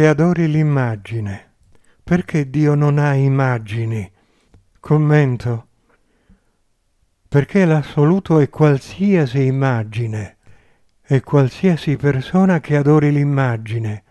che adori l'immagine. Perché Dio non ha immagini? Commento. Perché l'assoluto è qualsiasi immagine e qualsiasi persona che adori l'immagine,